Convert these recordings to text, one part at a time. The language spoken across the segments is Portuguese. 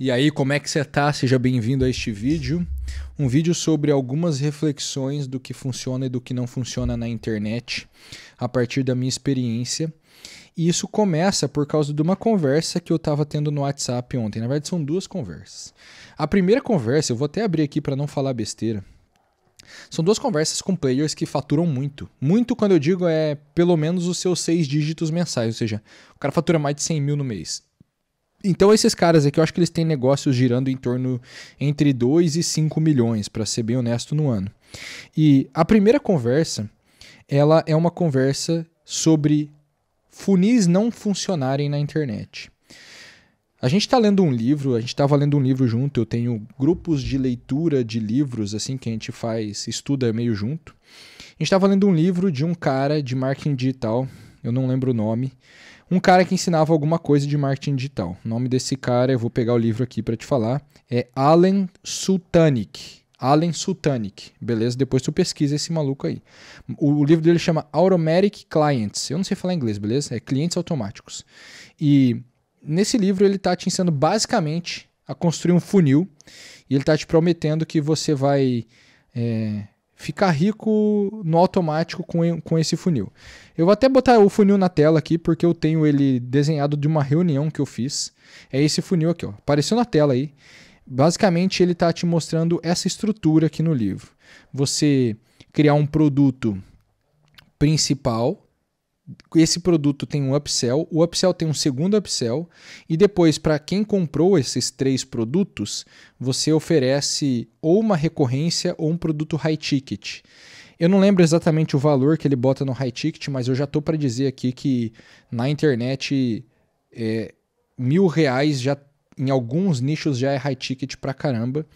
E aí, como é que você tá? Seja bem-vindo a este vídeo. Um vídeo sobre algumas reflexões do que funciona e do que não funciona na internet, a partir da minha experiência. E isso começa por causa de uma conversa que eu estava tendo no WhatsApp ontem. Na verdade, são duas conversas. A primeira conversa, eu vou até abrir aqui para não falar besteira. São duas conversas com players que faturam muito. Muito, quando eu digo, é pelo menos os seus seis dígitos mensais, ou seja, o cara fatura mais de 100 mil no mês. Então esses caras aqui, eu acho que eles têm negócios girando em torno entre 2 e 5 milhões, para ser bem honesto, no ano. E a primeira conversa, ela é uma conversa sobre funis não funcionarem na internet. A gente está lendo um livro, a gente estava lendo um livro junto, eu tenho grupos de leitura de livros, assim, que a gente faz, estuda meio junto. A gente estava lendo um livro de um cara de marketing digital, eu não lembro o nome, um cara que ensinava alguma coisa de marketing digital. O nome desse cara, eu vou pegar o livro aqui para te falar, é Allen Sultanic. Allen Sultanic, beleza? Depois tu pesquisa esse maluco aí. O, livro dele chama Automatic Clients. Eu não sei falar inglês, beleza? É clientes automáticos. E nesse livro ele tá te ensinando basicamente a construir um funil e ele tá te prometendo que você vai é, ficar rico no automático com, com esse funil. Eu vou até botar o funil na tela aqui, porque eu tenho ele desenhado de uma reunião que eu fiz. É esse funil aqui, ó. apareceu na tela aí. Basicamente, ele está te mostrando essa estrutura aqui no livro. Você criar um produto principal, esse produto tem um upsell, o upsell tem um segundo upsell, e depois, para quem comprou esses três produtos, você oferece ou uma recorrência ou um produto high ticket. Eu não lembro exatamente o valor que ele bota no high ticket, mas eu já tô para dizer aqui que na internet é, mil reais já em alguns nichos já é high ticket pra caramba,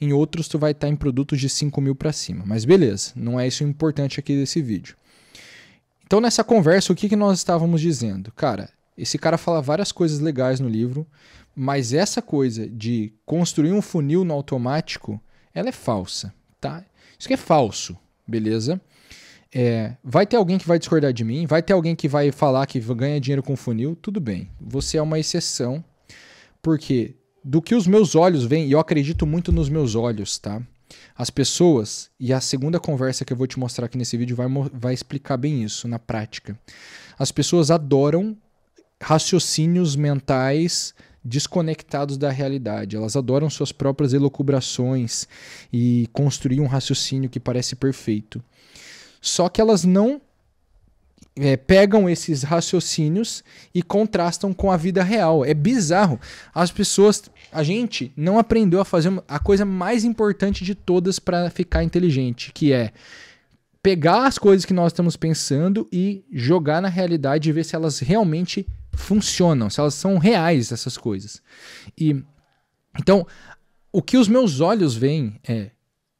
em outros tu vai estar tá em produtos de 5 mil para cima. Mas beleza, não é isso importante aqui desse vídeo. Então, nessa conversa, o que, que nós estávamos dizendo? Cara, esse cara fala várias coisas legais no livro, mas essa coisa de construir um funil no automático, ela é falsa, tá? Isso que é falso, beleza? É, vai ter alguém que vai discordar de mim, vai ter alguém que vai falar que ganha dinheiro com funil, tudo bem. Você é uma exceção, porque do que os meus olhos veem, e eu acredito muito nos meus olhos, tá? As pessoas, e a segunda conversa que eu vou te mostrar aqui nesse vídeo vai, vai explicar bem isso na prática. As pessoas adoram raciocínios mentais desconectados da realidade. Elas adoram suas próprias elucubrações e construir um raciocínio que parece perfeito. Só que elas não é, pegam esses raciocínios e contrastam com a vida real. É bizarro. As pessoas. A gente não aprendeu a fazer a coisa mais importante de todas para ficar inteligente, que é pegar as coisas que nós estamos pensando e jogar na realidade e ver se elas realmente funcionam, se elas são reais, essas coisas. E então, o que os meus olhos veem é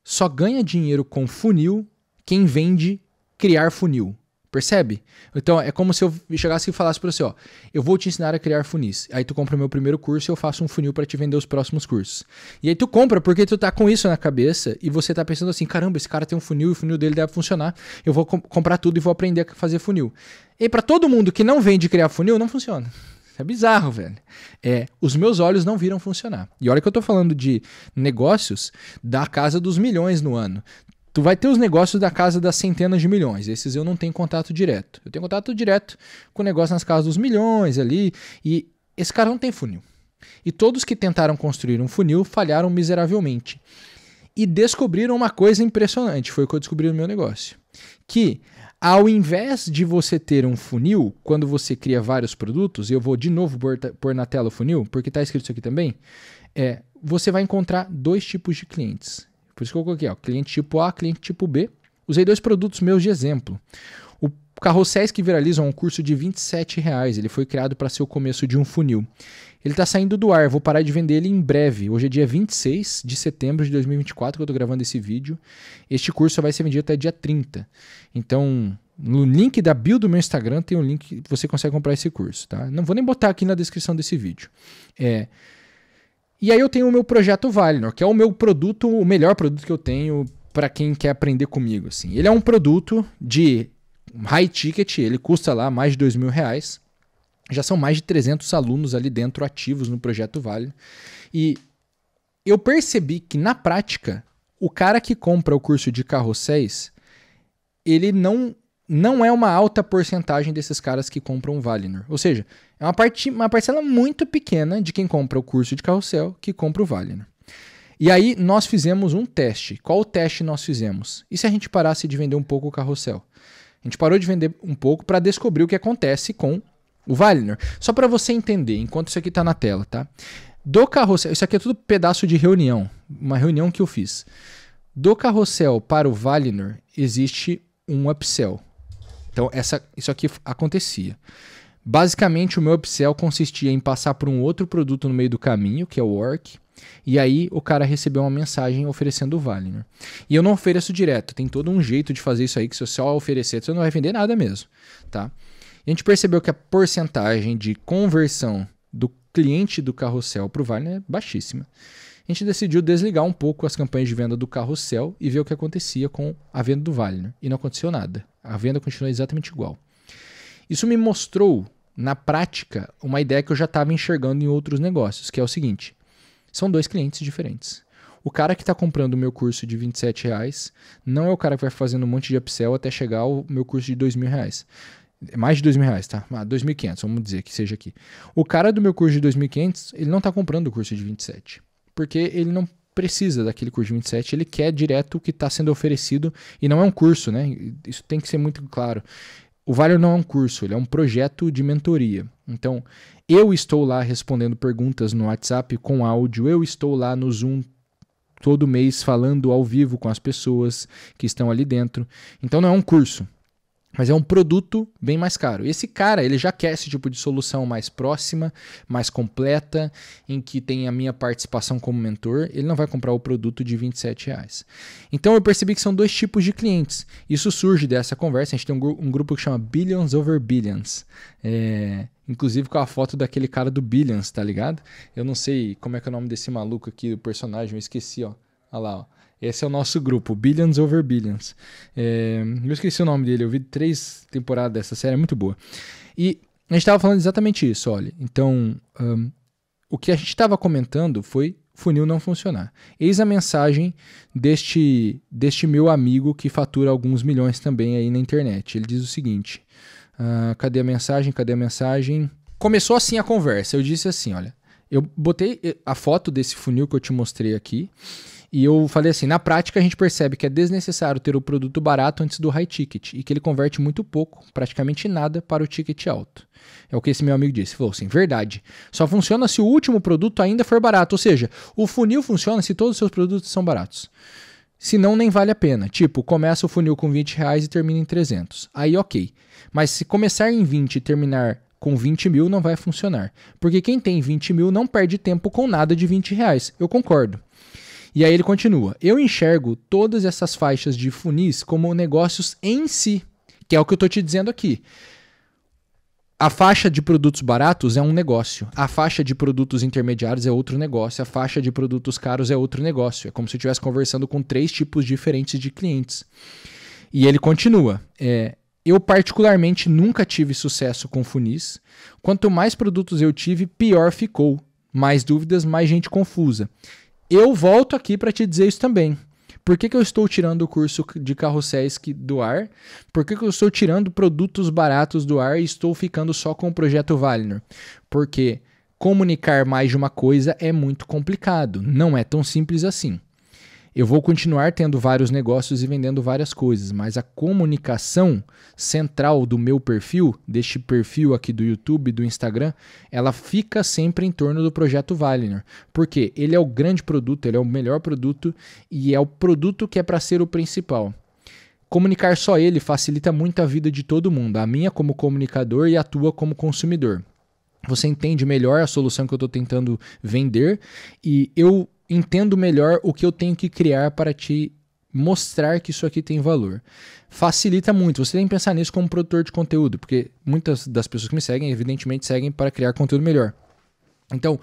só ganha dinheiro com funil quem vende criar funil. Percebe? Então é como se eu chegasse e falasse para você, ó, eu vou te ensinar a criar funis. Aí tu compra o meu primeiro curso e eu faço um funil para te vender os próximos cursos. E aí tu compra porque tu tá com isso na cabeça e você tá pensando assim, caramba, esse cara tem um funil e o funil dele deve funcionar. Eu vou comp comprar tudo e vou aprender a fazer funil. E para todo mundo que não vende criar funil, não funciona. É bizarro, velho. É, os meus olhos não viram funcionar. E olha que eu tô falando de negócios da casa dos milhões no ano. Tu vai ter os negócios da casa das centenas de milhões. Esses eu não tenho contato direto. Eu tenho contato direto com o negócio nas casas dos milhões ali. E esse cara não tem funil. E todos que tentaram construir um funil falharam miseravelmente. E descobriram uma coisa impressionante, foi o que eu descobri no meu negócio. Que ao invés de você ter um funil, quando você cria vários produtos, eu vou de novo pôr na tela o funil, porque está escrito isso aqui também, é, você vai encontrar dois tipos de clientes por isso que eu coloquei, ó, cliente tipo A, cliente tipo B. Usei dois produtos meus de exemplo. O Carrosséis que Viralizam é um curso de R$ reais. Ele foi criado para ser o começo de um funil. Ele está saindo do ar, vou parar de vender ele em breve. Hoje é dia 26 de setembro de 2024 que eu estou gravando esse vídeo. Este curso vai ser vendido até dia 30. Então, no link da bio do meu Instagram tem um link que você consegue comprar esse curso, tá? Não vou nem botar aqui na descrição desse vídeo. É... E aí eu tenho o meu projeto Valinor, que é o meu produto, o melhor produto que eu tenho para quem quer aprender comigo. Assim. Ele é um produto de high ticket, ele custa lá mais de dois mil reais. Já são mais de 300 alunos ali dentro ativos no projeto Valinor. E eu percebi que na prática, o cara que compra o curso de carrosséis, ele não não é uma alta porcentagem desses caras que compram o Valinor. Ou seja, é uma, parte, uma parcela muito pequena de quem compra o curso de carrossel que compra o Valinor. E aí nós fizemos um teste. Qual o teste nós fizemos? E se a gente parasse de vender um pouco o carrossel? A gente parou de vender um pouco para descobrir o que acontece com o Valinor. Só para você entender, enquanto isso aqui está na tela, tá? Do carrossel, isso aqui é tudo pedaço de reunião, uma reunião que eu fiz. Do carrossel para o Valinor existe um upsell, então, essa, isso aqui acontecia. Basicamente, o meu upsell consistia em passar por um outro produto no meio do caminho, que é o Ork, e aí o cara recebeu uma mensagem oferecendo o Vale. Né? E eu não ofereço direto, tem todo um jeito de fazer isso aí, que se você só oferecer, você não vai vender nada mesmo. Tá? E a gente percebeu que a porcentagem de conversão do cliente do carrossel para o Vale é baixíssima. A gente decidiu desligar um pouco as campanhas de venda do carrossel e ver o que acontecia com a venda do Vale. Né? E não aconteceu nada. A venda continua exatamente igual. Isso me mostrou, na prática, uma ideia que eu já estava enxergando em outros negócios, que é o seguinte: são dois clientes diferentes. O cara que está comprando o meu curso de 27 reais não é o cara que vai fazendo um monte de upsell até chegar ao meu curso de dois mil reais. É mais de dois mil reais, tá? Ah, 2.500, vamos dizer que seja aqui. O cara do meu curso de 2.500, ele não está comprando o curso de 27. Porque ele não precisa daquele curso de 27, ele quer direto o que está sendo oferecido e não é um curso, né? Isso tem que ser muito claro. O Vale não é um curso, ele é um projeto de mentoria. Então, eu estou lá respondendo perguntas no WhatsApp com áudio, eu estou lá no Zoom todo mês falando ao vivo com as pessoas que estão ali dentro. Então, não é um curso, mas é um produto bem mais caro. E esse cara, ele já quer esse tipo de solução mais próxima, mais completa, em que tem a minha participação como mentor. Ele não vai comprar o produto de 27 reais. Então eu percebi que são dois tipos de clientes. Isso surge dessa conversa. A gente tem um, um grupo que chama Billions Over Billions. É, inclusive com a foto daquele cara do Billions, tá ligado? Eu não sei como é que é o nome desse maluco aqui, do personagem, eu esqueci, ó. Olha lá, ó. Esse é o nosso grupo, Billions Over Billions. É, eu esqueci o nome dele, eu vi três temporadas dessa série, é muito boa. E a gente estava falando exatamente isso, olha. Então, um, o que a gente estava comentando foi funil não funcionar. Eis a mensagem deste, deste meu amigo que fatura alguns milhões também aí na internet. Ele diz o seguinte: uh, cadê a mensagem? Cadê a mensagem? Começou assim a conversa. Eu disse assim: olha, eu botei eh, a foto desse funil que eu te mostrei aqui e eu falei assim: na prática a gente percebe que é desnecessário ter o produto barato antes do high ticket e que ele converte muito pouco, praticamente nada, para o ticket alto. É o que esse meu amigo disse. Falou assim: verdade. Só funciona se o último produto ainda for barato. Ou seja, o funil funciona se todos os seus produtos são baratos. Senão nem vale a pena. Tipo, começa o funil com 20 reais e termina em 300. Aí ok. Mas se começar em 20 e terminar com 20 mil não vai funcionar. Porque quem tem 20 mil não perde tempo com nada de 20 reais. Eu concordo. E aí ele continua: Eu enxergo todas essas faixas de funis como negócios em si, que é o que eu estou te dizendo aqui. A faixa de produtos baratos é um negócio, a faixa de produtos intermediários é outro negócio, a faixa de produtos caros é outro negócio. É como se eu estivesse conversando com três tipos diferentes de clientes. E ele continua: é, eu, particularmente, nunca tive sucesso com funis. Quanto mais produtos eu tive, pior ficou. Mais dúvidas, mais gente confusa eu volto aqui para te dizer isso também. Por que, que eu estou tirando o curso de carrosséis do ar? Por que, que eu estou tirando produtos baratos do ar e estou ficando só com o projeto Valinor? Porque comunicar mais de uma coisa é muito complicado, não é tão simples assim. Eu vou continuar tendo vários negócios e vendendo várias coisas, mas a comunicação central do meu perfil, deste perfil aqui do YouTube, do Instagram, ela fica sempre em torno do projeto Valiner, porque ele é o grande produto, ele é o melhor produto e é o produto que é para ser o principal. Comunicar só ele facilita muito a vida de todo mundo, a minha como comunicador e a tua como consumidor. Você entende melhor a solução que eu estou tentando vender e eu entendo melhor o que eu tenho que criar para te mostrar que isso aqui tem valor. Facilita muito. Você tem que pensar nisso como produtor de conteúdo, porque muitas das pessoas que me seguem, evidentemente, seguem para criar conteúdo melhor. Então,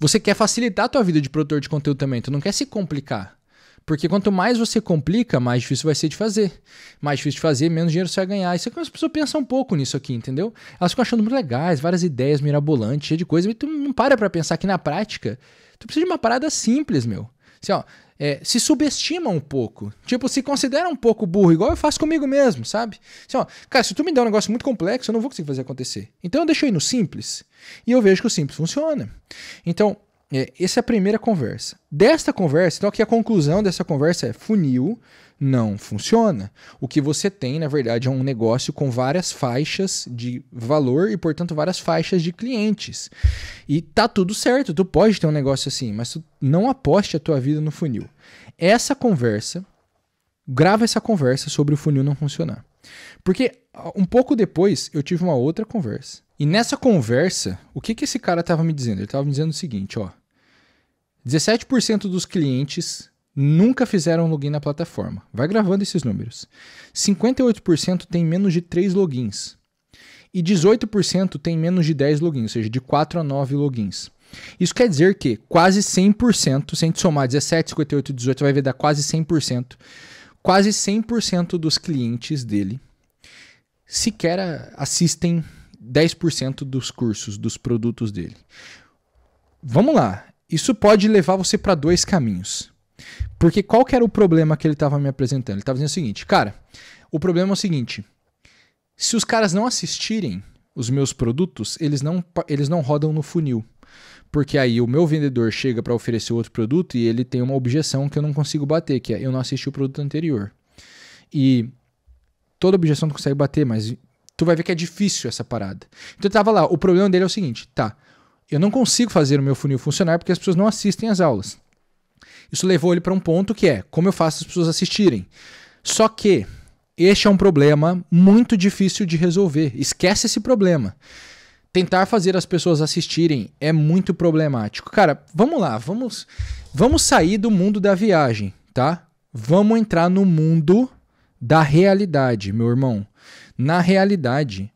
você quer facilitar a tua vida de produtor de conteúdo também, tu não quer se complicar. Porque quanto mais você complica, mais difícil vai ser de fazer. Mais difícil de fazer, menos dinheiro você vai ganhar. Isso é que as pessoas pensam um pouco nisso aqui, entendeu? Elas ficam achando muito legais, várias ideias mirabolantes, cheia de coisa, mas tu não para pra pensar que na prática Tu precisa de uma parada simples, meu. Assim, ó, é, se subestima um pouco. Tipo, se considera um pouco burro, igual eu faço comigo mesmo, sabe? Assim, ó, cara, se tu me der um negócio muito complexo, eu não vou conseguir fazer acontecer. Então eu deixo aí no simples. E eu vejo que o simples funciona. Então, é, essa é a primeira conversa. Desta conversa, então aqui a conclusão dessa conversa é funil não funciona. O que você tem, na verdade, é um negócio com várias faixas de valor e, portanto, várias faixas de clientes. E tá tudo certo, tu pode ter um negócio assim, mas tu não aposte a tua vida no funil. Essa conversa, grava essa conversa sobre o funil não funcionar. Porque um pouco depois eu tive uma outra conversa. E nessa conversa, o que, que esse cara estava me dizendo? Ele estava me dizendo o seguinte, ó. 17% dos clientes nunca fizeram login na plataforma. Vai gravando esses números. 58% tem menos de 3 logins. E 18% tem menos de 10 logins, ou seja, de 4 a 9 logins. Isso quer dizer que quase 100%, se a gente somar 17, 58 18, vai ver dar quase 100%. Quase 100% dos clientes dele sequer assistem 10% dos cursos, dos produtos dele. Vamos lá, isso pode levar você para dois caminhos. Porque qual que era o problema que ele estava me apresentando? Ele estava dizendo o seguinte, cara, o problema é o seguinte, se os caras não assistirem os meus produtos, eles não, eles não rodam no funil. Porque aí o meu vendedor chega para oferecer outro produto e ele tem uma objeção que eu não consigo bater, que é eu não assisti o produto anterior. E toda objeção tu consegue bater, mas tu vai ver que é difícil essa parada. Então tava lá, o problema dele é o seguinte, tá, eu não consigo fazer o meu funil funcionar porque as pessoas não assistem às aulas. Isso levou ele para um ponto que é, como eu faço as pessoas assistirem? Só que este é um problema muito difícil de resolver. Esquece esse problema. Tentar fazer as pessoas assistirem é muito problemático. Cara, vamos lá, vamos vamos sair do mundo da viagem, tá? Vamos entrar no mundo da realidade, meu irmão. Na realidade,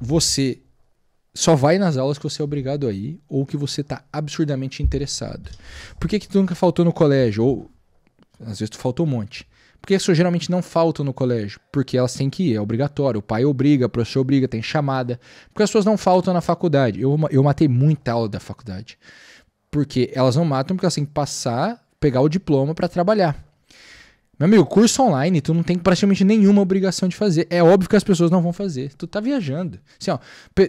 você só vai nas aulas que você é obrigado a ir ou que você está absurdamente interessado. Por que, que tu nunca faltou no colégio? Ou às vezes tu faltou um monte. Por que pessoas geralmente não faltam no colégio? Porque elas têm que ir, é obrigatório. O pai obriga, o professor obriga, tem chamada. Porque as pessoas não faltam na faculdade. Eu, eu matei muita aula da faculdade. Porque elas não matam porque elas têm que passar, pegar o diploma para trabalhar. Meu amigo, curso online, tu não tem praticamente nenhuma obrigação de fazer. É óbvio que as pessoas não vão fazer. Tu tá viajando. Assim, ó,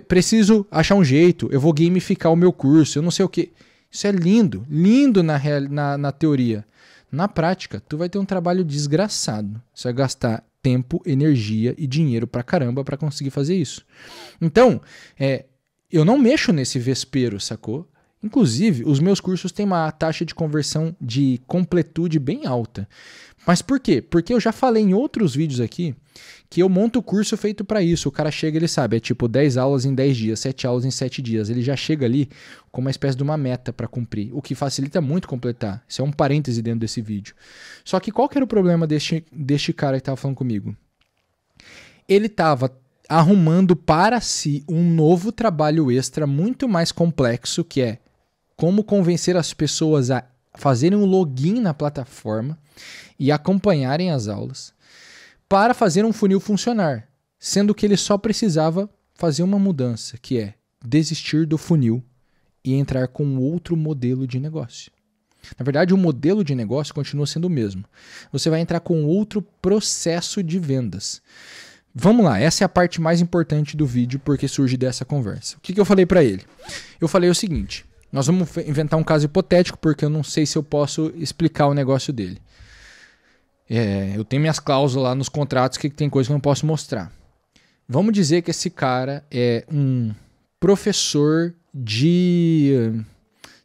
preciso achar um jeito, eu vou gamificar o meu curso, eu não sei o quê. Isso é lindo, lindo na, na, na teoria. Na prática, tu vai ter um trabalho desgraçado. Você vai gastar tempo, energia e dinheiro pra caramba para conseguir fazer isso. Então, é, eu não mexo nesse vespero sacou? Inclusive, os meus cursos têm uma taxa de conversão de completude bem alta. Mas por quê? Porque eu já falei em outros vídeos aqui que eu monto o curso feito para isso. O cara chega, ele sabe, é tipo 10 aulas em 10 dias, 7 aulas em 7 dias. Ele já chega ali com uma espécie de uma meta para cumprir, o que facilita muito completar. Isso é um parêntese dentro desse vídeo. Só que qual que era o problema deste, deste cara que estava falando comigo? Ele estava arrumando para si um novo trabalho extra muito mais complexo, que é como convencer as pessoas a fazerem um login na plataforma e acompanharem as aulas para fazer um funil funcionar, sendo que ele só precisava fazer uma mudança, que é desistir do funil e entrar com outro modelo de negócio. Na verdade, o modelo de negócio continua sendo o mesmo. Você vai entrar com outro processo de vendas. Vamos lá, essa é a parte mais importante do vídeo porque surge dessa conversa. O que, que eu falei para ele? Eu falei o seguinte: nós vamos inventar um caso hipotético, porque eu não sei se eu posso explicar o negócio dele. É, eu tenho minhas cláusulas lá nos contratos que tem coisa que eu não posso mostrar. Vamos dizer que esse cara é um professor de.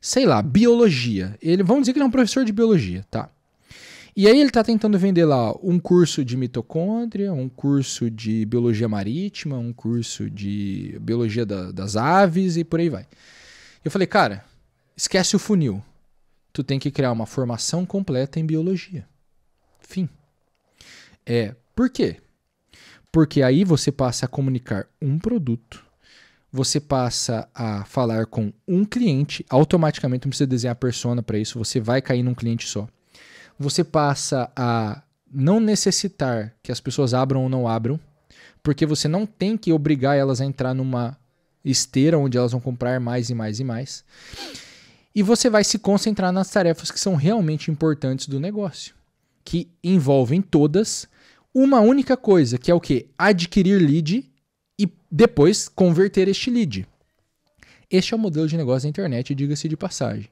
sei lá, biologia. Ele, vamos dizer que ele é um professor de biologia, tá? E aí ele está tentando vender lá um curso de mitocôndria, um curso de biologia marítima, um curso de biologia da, das aves e por aí vai. Eu falei, cara, esquece o funil. Tu tem que criar uma formação completa em biologia. Fim. É, por quê? Porque aí você passa a comunicar um produto, você passa a falar com um cliente, automaticamente não precisa desenhar a persona para isso, você vai cair num cliente só. Você passa a não necessitar que as pessoas abram ou não abram, porque você não tem que obrigar elas a entrar numa esteira onde elas vão comprar mais e mais e mais. E você vai se concentrar nas tarefas que são realmente importantes do negócio, que envolvem todas uma única coisa, que é o que? Adquirir lead e depois converter este lead. Este é o modelo de negócio da internet, diga-se de passagem.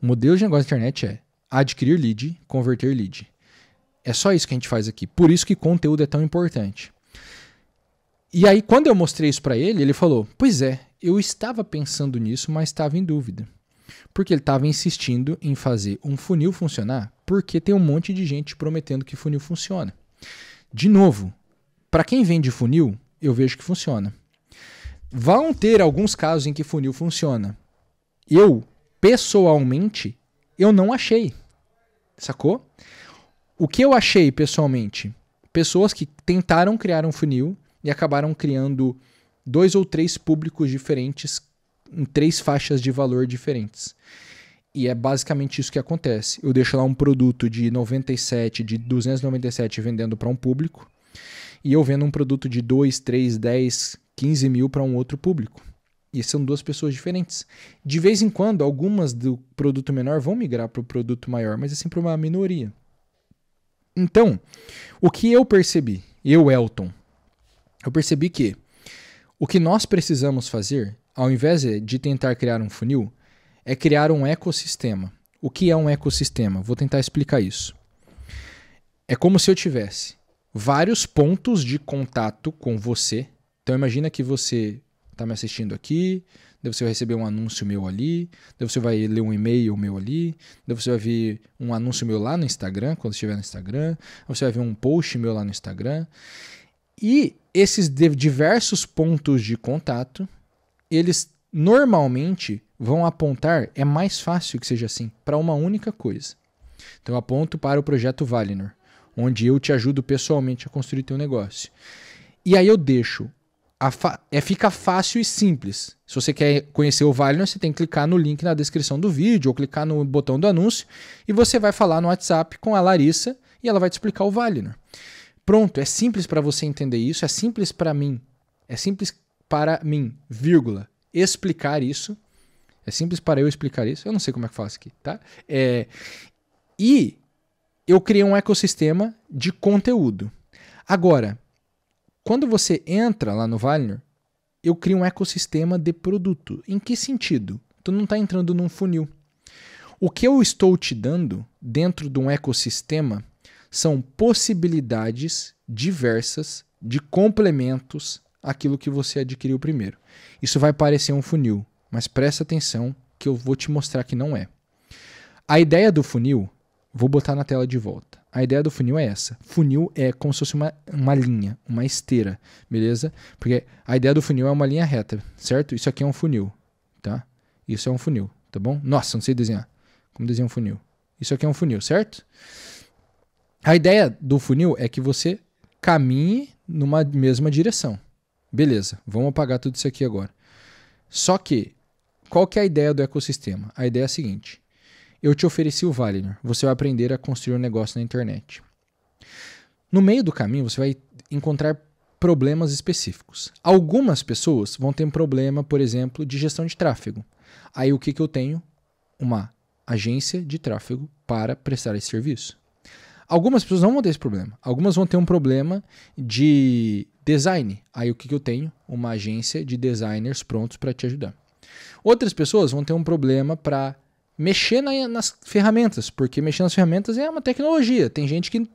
O modelo de negócio da internet é adquirir lead, converter lead. É só isso que a gente faz aqui. Por isso que conteúdo é tão importante. E aí, quando eu mostrei isso para ele, ele falou: Pois é, eu estava pensando nisso, mas estava em dúvida. Porque ele estava insistindo em fazer um funil funcionar, porque tem um monte de gente prometendo que funil funciona. De novo, para quem vende funil, eu vejo que funciona. Vão ter alguns casos em que funil funciona. Eu, pessoalmente, eu não achei. Sacou? O que eu achei pessoalmente? Pessoas que tentaram criar um funil e acabaram criando dois ou três públicos diferentes em três faixas de valor diferentes. E é basicamente isso que acontece. Eu deixo lá um produto de 97, de 297 vendendo para um público, e eu vendo um produto de 2, 3, 10, 15 mil para um outro público. E são duas pessoas diferentes. De vez em quando, algumas do produto menor vão migrar para o produto maior, mas é sempre uma minoria. Então, o que eu percebi, eu, Elton, eu percebi que o que nós precisamos fazer, ao invés de tentar criar um funil, é criar um ecossistema. O que é um ecossistema? Vou tentar explicar isso. É como se eu tivesse vários pontos de contato com você. Então imagina que você está me assistindo aqui, daí você vai receber um anúncio meu ali, daí você vai ler um e-mail meu ali, daí você vai ver um anúncio meu lá no Instagram, quando estiver no Instagram, você vai ver um post meu lá no Instagram. E esses diversos pontos de contato, eles normalmente vão apontar, é mais fácil que seja assim, para uma única coisa. Então eu aponto para o projeto Valinor, onde eu te ajudo pessoalmente a construir teu negócio. E aí eu deixo. é, fica fácil e simples. Se você quer conhecer o Valinor, você tem que clicar no link na descrição do vídeo ou clicar no botão do anúncio e você vai falar no WhatsApp com a Larissa e ela vai te explicar o Valinor. Pronto, é simples para você entender isso, é simples para mim. É simples para mim, vírgula, explicar isso. É simples para eu explicar isso. Eu não sei como é que faço aqui, tá? É, e eu criei um ecossistema de conteúdo. Agora, quando você entra lá no Valner, eu crio um ecossistema de produto. Em que sentido? Tu não está entrando num funil. O que eu estou te dando dentro de um ecossistema são possibilidades diversas de complementos àquilo que você adquiriu primeiro. Isso vai parecer um funil, mas presta atenção que eu vou te mostrar que não é. A ideia do funil, vou botar na tela de volta. A ideia do funil é essa. Funil é como se fosse uma, uma linha, uma esteira, beleza? Porque a ideia do funil é uma linha reta, certo? Isso aqui é um funil, tá? Isso é um funil, tá bom? Nossa, não sei desenhar. Como desenhar um funil? Isso aqui é um funil, certo? A ideia do funil é que você caminhe numa mesma direção. Beleza, vamos apagar tudo isso aqui agora. Só que, qual que é a ideia do ecossistema? A ideia é a seguinte: eu te ofereci o Valinor, você vai aprender a construir um negócio na internet. No meio do caminho, você vai encontrar problemas específicos. Algumas pessoas vão ter um problema, por exemplo, de gestão de tráfego. Aí o que, que eu tenho? Uma agência de tráfego para prestar esse serviço. Algumas pessoas não vão ter esse problema. Algumas vão ter um problema de design. Aí o que, que eu tenho? Uma agência de designers prontos para te ajudar. Outras pessoas vão ter um problema para mexer na, nas ferramentas, porque mexer nas ferramentas é uma tecnologia. Tem gente que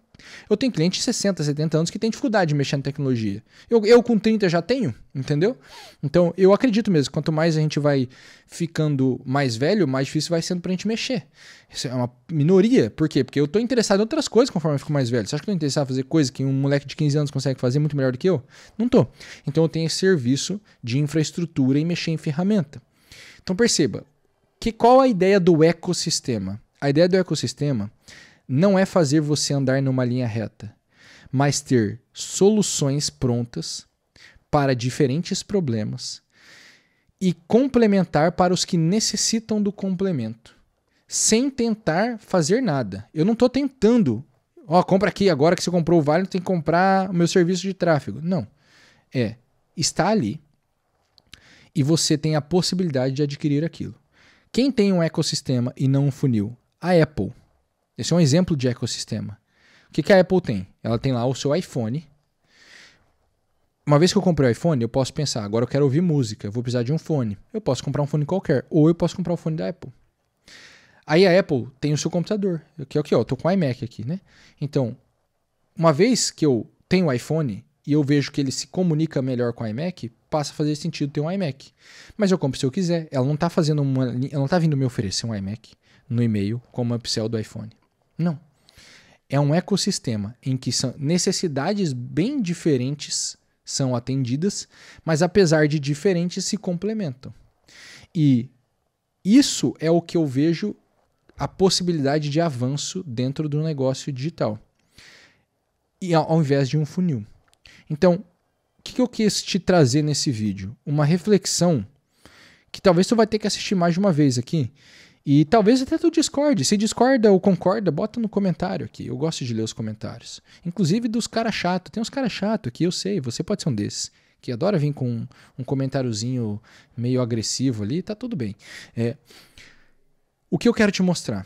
eu tenho cliente de 60, 70 anos que tem dificuldade de mexer na tecnologia. Eu, eu com 30 já tenho, entendeu? Então eu acredito mesmo, quanto mais a gente vai ficando mais velho, mais difícil vai sendo pra gente mexer. Isso é uma minoria. Por quê? Porque eu tô interessado em outras coisas conforme eu fico mais velho. Você acha que eu tô interessado em fazer coisas que um moleque de 15 anos consegue fazer muito melhor do que eu? Não tô. Então eu tenho esse serviço de infraestrutura e mexer em ferramenta. Então perceba, que qual a ideia do ecossistema? A ideia do ecossistema não é fazer você andar numa linha reta, mas ter soluções prontas para diferentes problemas e complementar para os que necessitam do complemento, sem tentar fazer nada. Eu não estou tentando, ó, oh, compra aqui agora que você comprou o Vale, tem que comprar o meu serviço de tráfego. Não. É, está ali e você tem a possibilidade de adquirir aquilo. Quem tem um ecossistema e não um funil? A Apple. Esse é um exemplo de ecossistema. O que, que a Apple tem? Ela tem lá o seu iPhone. Uma vez que eu comprei o iPhone, eu posso pensar, agora eu quero ouvir música, eu vou precisar de um fone. Eu posso comprar um fone qualquer, ou eu posso comprar um fone da Apple. Aí a Apple tem o seu computador, que é o que? Eu tô com o iMac aqui, né? Então, uma vez que eu tenho o iPhone e eu vejo que ele se comunica melhor com o iMac, passa a fazer sentido ter um iMac. Mas eu compro se eu quiser. Ela não tá fazendo uma, ela não tá vindo me oferecer um iMac no e-mail como upsell do iPhone. Não. É um ecossistema em que são necessidades bem diferentes são atendidas, mas apesar de diferentes, se complementam. E isso é o que eu vejo a possibilidade de avanço dentro do negócio digital, e ao invés de um funil. Então, o que, eu quis te trazer nesse vídeo? Uma reflexão que talvez você vai ter que assistir mais de uma vez aqui, e talvez até tu discorde. Se discorda ou concorda, bota no comentário aqui. Eu gosto de ler os comentários. Inclusive dos caras chato. Tem uns caras chato aqui, eu sei, você pode ser um desses. Que adora vir com um, um comentáriozinho meio agressivo ali, tá tudo bem. É, o que eu quero te mostrar?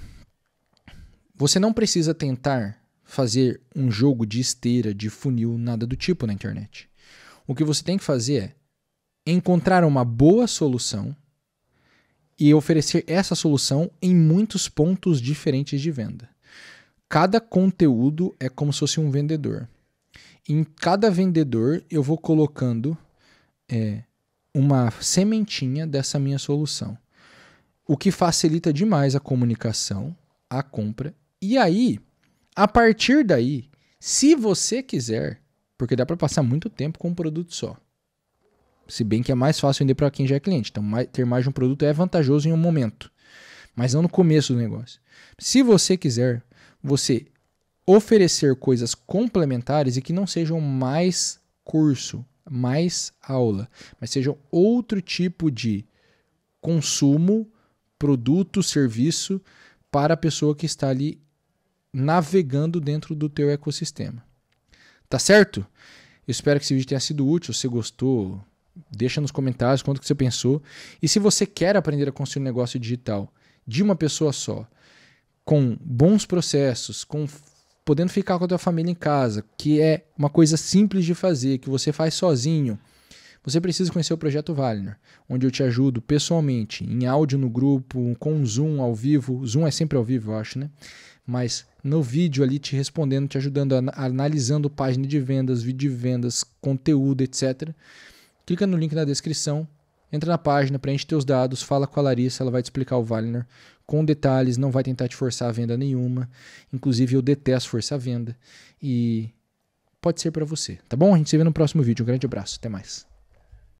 Você não precisa tentar fazer um jogo de esteira, de funil, nada do tipo na internet. O que você tem que fazer é encontrar uma boa solução e oferecer essa solução em muitos pontos diferentes de venda. Cada conteúdo é como se fosse um vendedor. Em cada vendedor, eu vou colocando é, uma sementinha dessa minha solução, o que facilita demais a comunicação, a compra. E aí, a partir daí, se você quiser, porque dá para passar muito tempo com um produto só. Se bem que é mais fácil vender para quem já é cliente. Então, ter mais de um produto é vantajoso em um momento, mas não no começo do negócio. Se você quiser, você oferecer coisas complementares e que não sejam mais curso, mais aula, mas sejam outro tipo de consumo, produto, serviço para a pessoa que está ali navegando dentro do teu ecossistema. Tá certo? Eu espero que esse vídeo tenha sido útil. Se gostou, Deixa nos comentários quanto que você pensou. E se você quer aprender a construir um negócio digital de uma pessoa só, com bons processos, com podendo ficar com a tua família em casa, que é uma coisa simples de fazer, que você faz sozinho, você precisa conhecer o projeto Valner, onde eu te ajudo pessoalmente, em áudio no grupo, com Zoom ao vivo. Zoom é sempre ao vivo, eu acho, né? Mas no vídeo ali te respondendo, te ajudando, analisando página de vendas, vídeo de vendas, conteúdo, etc clica no link na descrição, entra na página, preenche teus dados, fala com a Larissa, ela vai te explicar o Valner com detalhes, não vai tentar te forçar a venda nenhuma. Inclusive eu detesto forçar a venda e pode ser para você, tá bom? A gente se vê no próximo vídeo. Um grande abraço, até mais.